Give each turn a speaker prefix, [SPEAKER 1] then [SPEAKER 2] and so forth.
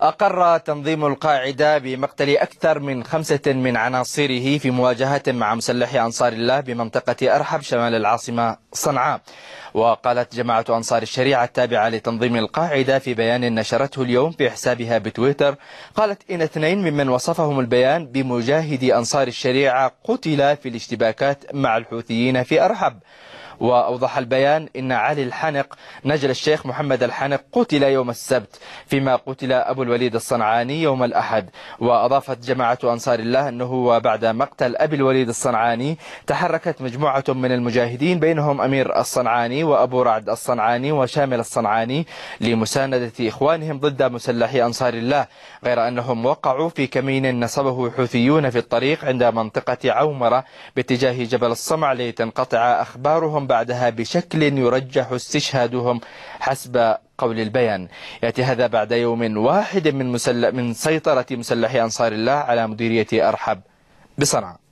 [SPEAKER 1] أقر تنظيم القاعدة بمقتل أكثر من خمسة من عناصره في مواجهة مع مسلحي أنصار الله بمنطقة أرحب شمال العاصمة صنعاء وقالت جماعة أنصار الشريعة التابعة لتنظيم القاعدة في بيان نشرته اليوم في حسابها بتويتر قالت إن اثنين ممن وصفهم البيان بمجاهدي أنصار الشريعة قتل في الاشتباكات مع الحوثيين في أرحب وأوضح البيان أن علي الحنق نجل الشيخ محمد الحنق قتل يوم السبت فيما قتل أبو الوليد الصنعاني يوم الأحد وأضافت جماعة أنصار الله أنه بعد مقتل أبي الوليد الصنعاني تحركت مجموعة من المجاهدين بينهم أمير الصنعاني وأبو رعد الصنعاني وشامل الصنعاني لمساندة إخوانهم ضد مسلحي أنصار الله غير أنهم وقعوا في كمين نصبه حوثيون في الطريق عند منطقة عومرة باتجاه جبل الصمع لتنقطع أخبارهم بعدها بشكل يرجح استشهادهم حسب قول البيان يأتي هذا بعد يوم واحد من, مسل... من سيطرة مسلحي أنصار الله على مديرية أرحب بصنعاء